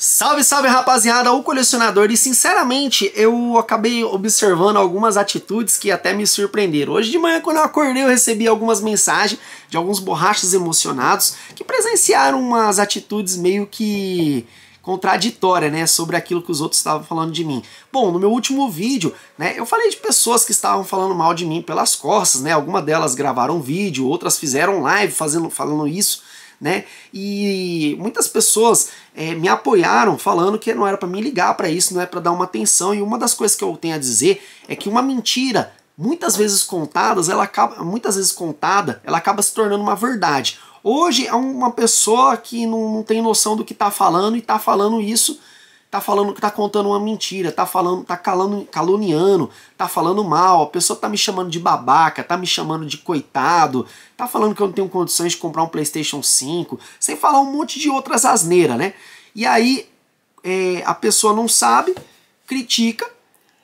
Salve, salve rapaziada, o colecionador. E sinceramente, eu acabei observando algumas atitudes que até me surpreenderam. Hoje de manhã, quando eu acordei, eu recebi algumas mensagens de alguns borrachos emocionados que presenciaram umas atitudes meio que contraditória, né, sobre aquilo que os outros estavam falando de mim. Bom, no meu último vídeo, né, eu falei de pessoas que estavam falando mal de mim pelas costas, né, algumas delas gravaram vídeo, outras fizeram live fazendo, falando isso, né? E muitas pessoas é, me apoiaram falando que não era para me ligar para isso, não é para dar uma atenção. E uma das coisas que eu tenho a dizer é que uma mentira muitas vezes contadas, ela acaba, muitas vezes contada, ela acaba se tornando uma verdade. Hoje é uma pessoa que não, não tem noção do que está falando e está falando isso tá falando que tá contando uma mentira, tá falando, tá calando, caluniando, tá falando mal, a pessoa tá me chamando de babaca, tá me chamando de coitado, tá falando que eu não tenho condições de comprar um PlayStation 5, sem falar um monte de outras asneiras, né? E aí é, a pessoa não sabe, critica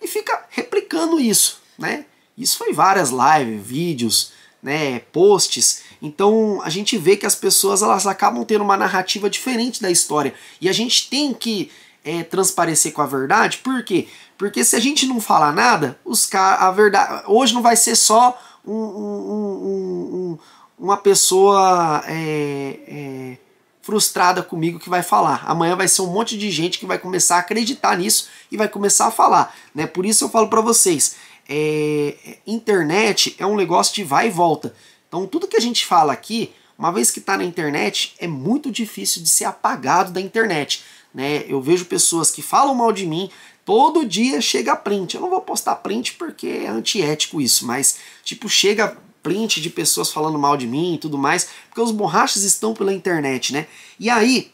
e fica replicando isso, né? Isso foi várias lives, vídeos, né, posts. Então a gente vê que as pessoas elas acabam tendo uma narrativa diferente da história e a gente tem que é, transparecer com a verdade. Por quê? Porque se a gente não falar nada, os a verdade hoje não vai ser só um, um, um, uma pessoa é, é, frustrada comigo que vai falar. Amanhã vai ser um monte de gente que vai começar a acreditar nisso e vai começar a falar. Né? Por isso eu falo para vocês, é, internet é um negócio de vai e volta. Então tudo que a gente fala aqui, uma vez que está na internet, é muito difícil de ser apagado da internet. Né? Eu vejo pessoas que falam mal de mim, todo dia chega print. Eu não vou postar print porque é antiético isso, mas tipo, chega print de pessoas falando mal de mim e tudo mais, porque os borrachas estão pela internet, né? E aí,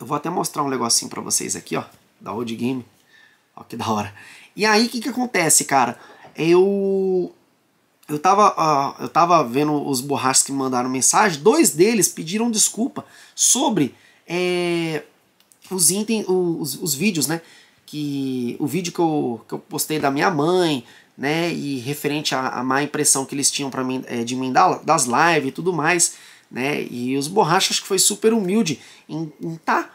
eu vou até mostrar um negocinho para vocês aqui, ó, da Old Game. Ó, que da hora. E aí, o que que acontece, cara? Eu eu tava, uh, eu tava vendo os borrachos que me mandaram mensagem, dois deles pediram desculpa sobre é, os, item, os, os vídeos, né? Que, o vídeo que eu, que eu postei da minha mãe, né? E referente à, à má impressão que eles tinham para mim, é, de mim das lives e tudo mais, né? E os borrachas que foi super humilde em estar tá,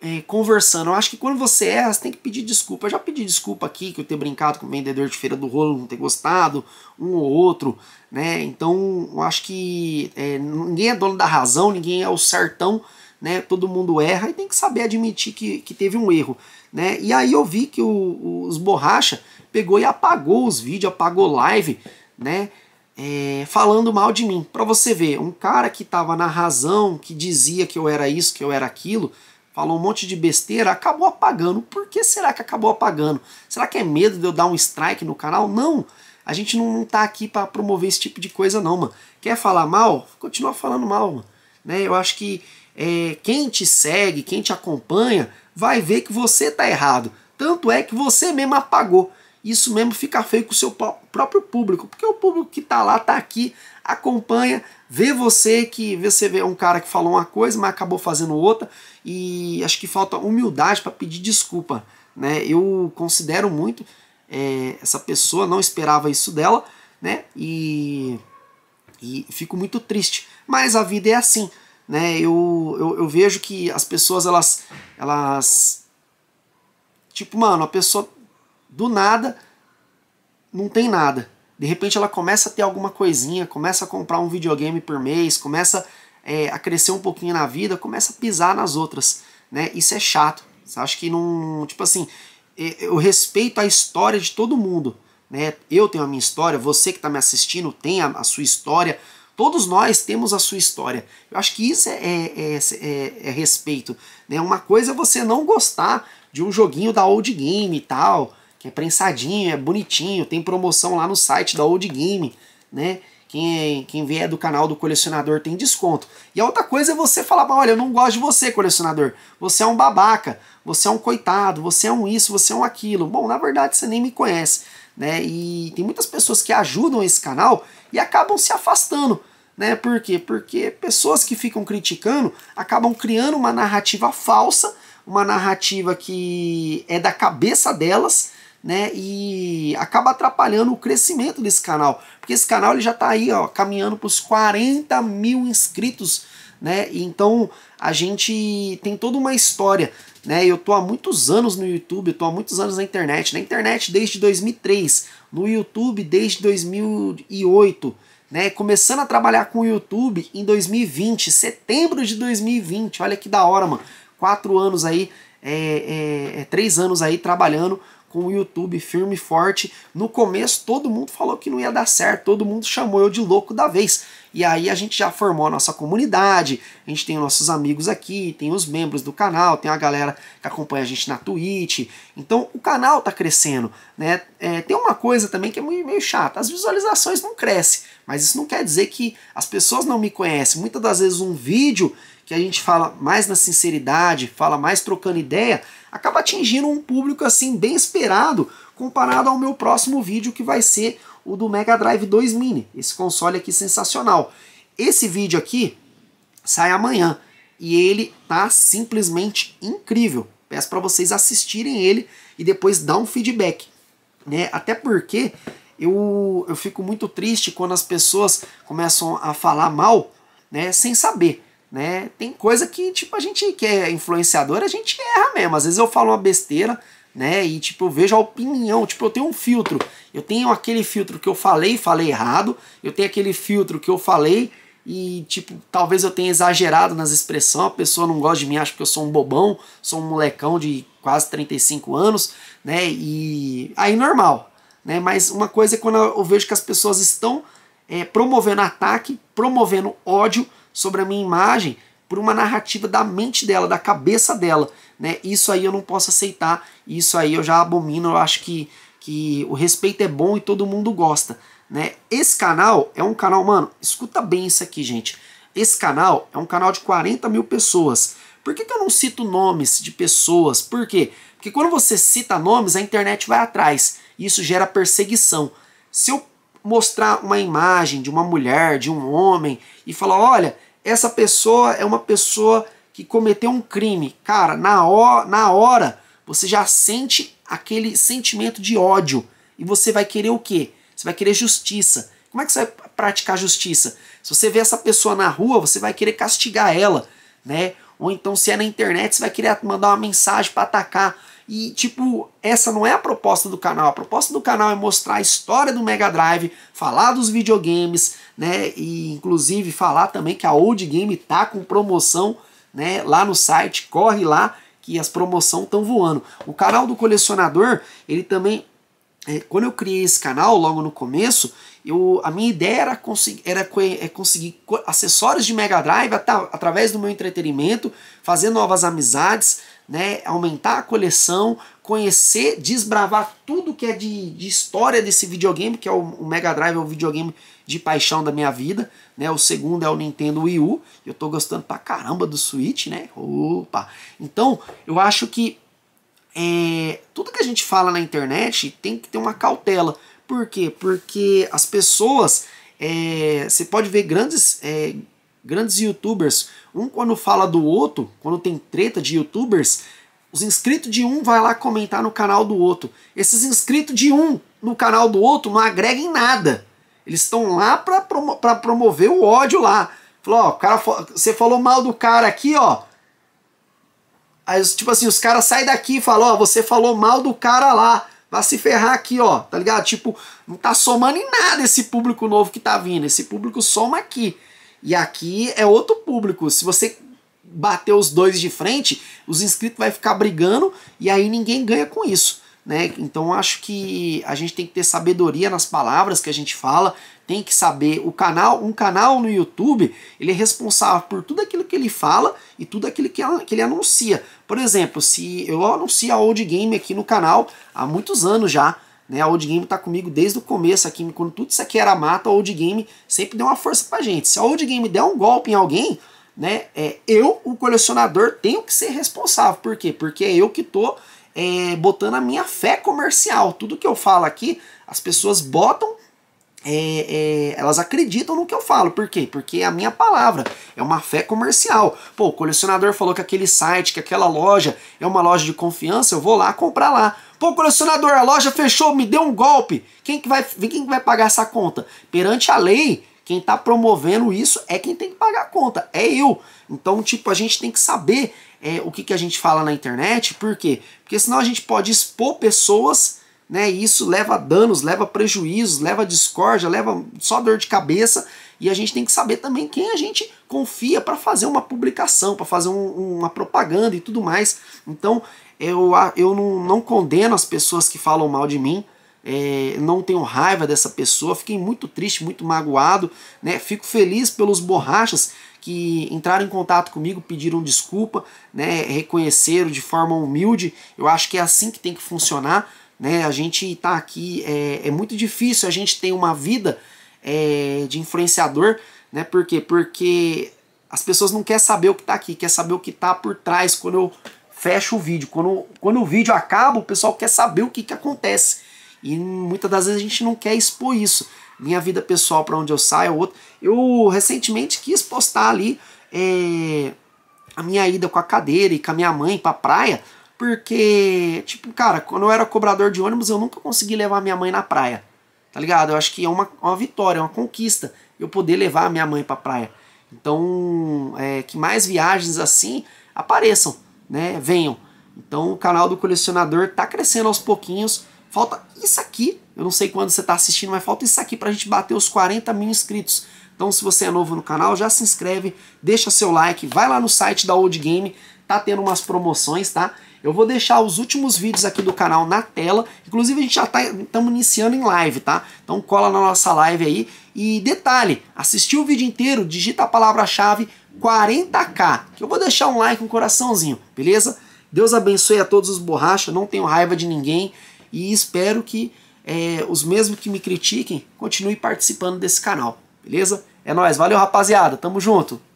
é, conversando. Eu acho que quando você erra, você tem que pedir desculpa. Eu já pedi desculpa aqui que eu ter brincado com o vendedor de feira do rolo, não ter gostado, um ou outro, né? Então eu acho que é, ninguém é dono da razão, ninguém é o sertão né? Todo mundo erra e tem que saber admitir que, que teve um erro, né? E aí eu vi que o, os borracha pegou e apagou os vídeos, apagou live, né? É, falando mal de mim. Para você ver, um cara que estava na razão, que dizia que eu era isso, que eu era aquilo, falou um monte de besteira, acabou apagando. Por que será que acabou apagando? Será que é medo de eu dar um strike no canal? Não. A gente não tá aqui para promover esse tipo de coisa não, mano. Quer falar mal? Continua falando mal, mano. Né? Eu acho que é, quem te segue, quem te acompanha, vai ver que você está errado. Tanto é que você mesmo apagou. Isso mesmo fica feio com o seu próprio público, porque o público que está lá, está aqui, acompanha, vê você que você vê um cara que falou uma coisa, mas acabou fazendo outra, e acho que falta humildade para pedir desculpa. Né? Eu considero muito é, essa pessoa, não esperava isso dela, né? E, e fico muito triste. Mas a vida é assim né? Eu, eu, eu vejo que as pessoas, elas, elas... Tipo, mano, a pessoa do nada não tem nada. De repente ela começa a ter alguma coisinha, começa a comprar um videogame por mês, começa é, a crescer um pouquinho na vida, começa a pisar nas outras, né? Isso é chato. Você acha que não... Tipo assim, é, eu respeito a história de todo mundo, né? Eu tenho a minha história, você que está me assistindo tem a, a sua história, Todos nós temos a sua história. Eu acho que isso é, é, é, é, é respeito. Né? Uma coisa é você não gostar de um joguinho da Old Game e tal, que é prensadinho, é bonitinho, tem promoção lá no site da Old Game, né? Quem, é, quem vier do canal do colecionador tem desconto. E a outra coisa é você falar, olha, eu não gosto de você, colecionador. Você é um babaca, você é um coitado, você é um isso, você é um aquilo. Bom, na verdade você nem me conhece né? E tem muitas pessoas que ajudam esse canal e acabam se afastando, né? Por quê? Porque pessoas que ficam criticando acabam criando uma narrativa falsa, uma narrativa que é da cabeça delas, né? E acaba atrapalhando o crescimento desse canal, porque esse canal ele já está aí, ó, caminhando para os 40 mil inscritos né? então a gente tem toda uma história, né? Eu tô há muitos anos no YouTube, eu tô há muitos anos na internet, na internet desde 2003, no YouTube desde 2008, né? Começando a trabalhar com o YouTube em 2020, setembro de 2020, olha que da hora, mano. Quatro anos aí, é, é, é três anos aí trabalhando com o YouTube firme e forte. No começo todo mundo falou que não ia dar certo, todo mundo chamou eu de louco da vez. E aí a gente já formou a nossa comunidade, a gente tem nossos amigos aqui, tem os membros do canal, tem a galera que acompanha a gente na Twitch. Então o canal tá crescendo, né? É, tem uma coisa também que é meio chata, as visualizações não crescem, mas isso não quer dizer que as pessoas não me conhecem. Muitas das vezes um vídeo que a gente fala mais na sinceridade, fala mais trocando ideia, acaba atingindo um público assim bem esperado comparado ao meu próximo vídeo que vai ser o do Mega Drive 2 Mini. Esse console aqui sensacional. Esse vídeo aqui sai amanhã e ele tá simplesmente incrível. Peço para vocês assistirem ele e depois dar um feedback, né? Até porque eu, eu fico muito triste quando as pessoas começam a falar mal, né, sem saber. Né? Tem coisa que, tipo, a gente que é influenciador, a gente erra mesmo. Às vezes eu falo uma besteira, né? E tipo, eu vejo a opinião, tipo, eu tenho um filtro. Eu tenho aquele filtro que eu falei, falei errado. Eu tenho aquele filtro que eu falei e tipo, talvez eu tenha exagerado nas expressões, a pessoa não gosta de mim, acha que eu sou um bobão, sou um molecão de quase 35 anos, né? E aí normal, né? Mas uma coisa é quando eu vejo que as pessoas estão é, promovendo ataque, promovendo ódio sobre a minha imagem, por uma narrativa da mente dela, da cabeça dela. Né? Isso aí eu não posso aceitar, isso aí eu já abomino, eu acho que, que o respeito é bom e todo mundo gosta. Né? Esse canal é um canal, mano, escuta bem isso aqui, gente. Esse canal é um canal de 40 mil pessoas. Por que, que eu não cito nomes de pessoas? Por quê? Porque quando você cita nomes, a internet vai atrás. E isso gera perseguição. Se eu mostrar uma imagem de uma mulher, de um homem, e falar, olha, essa pessoa é uma pessoa que cometeu um crime. Cara, na hora, na hora você já sente aquele sentimento de ódio. E você vai querer o quê? Você vai querer justiça. Como é que você vai praticar justiça? Se você vê essa pessoa na rua, você vai querer castigar ela, né? Ou então se é na internet, você vai querer mandar uma mensagem para atacar. E, tipo, essa não é a proposta do canal. A proposta do canal é mostrar a história do Mega Drive, falar dos videogames, né? E, inclusive, falar também que a Old Game tá com promoção, né? Lá no site, corre lá que as promoções estão voando. O canal do colecionador, ele também... É, quando eu criei esse canal, logo no começo, eu, a minha ideia era, consegui, era é conseguir acessórios de Mega Drive at através do meu entretenimento, fazer novas amizades né, aumentar a coleção, conhecer, desbravar tudo que é de, de história desse videogame, que é o, o, Mega Drive, é o videogame de paixão da minha vida, né? O segundo é o Nintendo Wii U, eu tô gostando pra caramba do Switch, né? Opa! Então, eu acho que é, tudo que a gente fala na internet tem que ter uma cautela. Por quê? Porque as pessoas, é, você pode ver grandes... É, Grandes youtubers, um quando fala do outro, quando tem treta de youtubers, os inscritos de um vai lá comentar no canal do outro. Esses inscritos de um no canal do outro não agregam nada. Eles estão lá para promo promover o ódio lá. Falou, ó, cara, você falou mal do cara aqui, ó. Aí, tipo assim, os caras saem daqui e falam, ó, você falou mal do cara lá. Vai se ferrar aqui, ó, tá ligado? Tipo, não tá somando em nada esse público novo que tá vindo. Esse público soma aqui. E aqui é outro público. Se você bater os dois de frente, os inscritos vai ficar brigando e aí ninguém ganha com isso. Né? Então acho que a gente tem que ter sabedoria nas palavras que a gente fala, tem que saber o canal, um canal no YouTube, ele é responsável por tudo aquilo que ele fala e tudo aquilo que, que ele anuncia. Por exemplo, se eu anuncio a Old Game aqui no canal há muitos anos já, né? A Old Game tá comigo desde o começo aqui, quando tudo isso aqui era mata, a Old Game sempre deu uma força pra gente. Se a Old Game der um golpe em alguém, né, é, eu, o colecionador, tenho que ser responsável. Por quê? Porque é eu que tô é, botando a minha fé comercial. Tudo que eu falo aqui, as pessoas botam é, é, elas acreditam no que eu falo. Por quê? Porque é a minha palavra. É uma fé comercial. Pô, o colecionador falou que aquele site, que aquela loja é uma loja de confiança, eu vou lá comprar lá. Pô, colecionador, a loja fechou, me deu um golpe. Quem que vai, quem que vai pagar essa conta? Perante a lei, quem está promovendo isso é quem tem que pagar a conta. É eu. Então, tipo, a gente tem que saber é, o que, que a gente fala na internet. Por quê? Porque senão a gente pode expor pessoas né? E isso leva danos, leva prejuízos, leva discórdia, leva só dor de cabeça. E a gente tem que saber também quem a gente confia para fazer uma publicação, para fazer um, uma propaganda e tudo mais. Então eu, eu não, não condeno as pessoas que falam mal de mim. É, não tenho raiva dessa pessoa, fiquei muito triste, muito magoado, né? Fico feliz pelos borrachas que entraram em contato comigo, pediram desculpa, né? Reconheceram de forma humilde. Eu acho que é assim que tem que funcionar. Né? A gente está aqui, é, é, muito difícil a gente ter uma vida é, de influenciador, né? Por quê? Porque as pessoas não querem saber o que está aqui, quer saber o que está por trás quando eu fecho o vídeo. Quando, quando o vídeo acaba, o pessoal quer saber o que, que acontece. E muitas das vezes a gente não quer expor isso. Minha vida pessoal, para onde eu saio, é outro. Eu recentemente quis postar ali é, a minha ida com a cadeira e com a minha mãe para a praia. Porque, tipo, cara, quando eu era cobrador de ônibus, eu nunca consegui levar minha mãe na praia. Tá ligado? Eu acho que é uma, é uma vitória, é uma conquista eu poder levar a minha mãe pra praia. Então, é, que mais viagens assim apareçam, né? Venham. Então, o canal do colecionador tá crescendo aos pouquinhos. Falta isso aqui. Eu não sei quando você tá assistindo, mas falta isso aqui pra gente bater os 40 mil inscritos. Então, se você é novo no canal, já se inscreve, deixa seu like, vai lá no site da Old Game, tá tendo umas promoções, tá? Eu vou deixar os últimos vídeos aqui do canal na tela. Inclusive, a gente já estamos tá, iniciando em live, tá? Então cola na nossa live aí. E detalhe, assistiu o vídeo inteiro, digita a palavra-chave 40k, que eu vou deixar um like, um coraçãozinho, beleza? Deus abençoe a todos os borrachas, não tenho raiva de ninguém e espero que é, os mesmos que me critiquem continuem participando desse canal, beleza? É nóis, valeu rapaziada, tamo junto!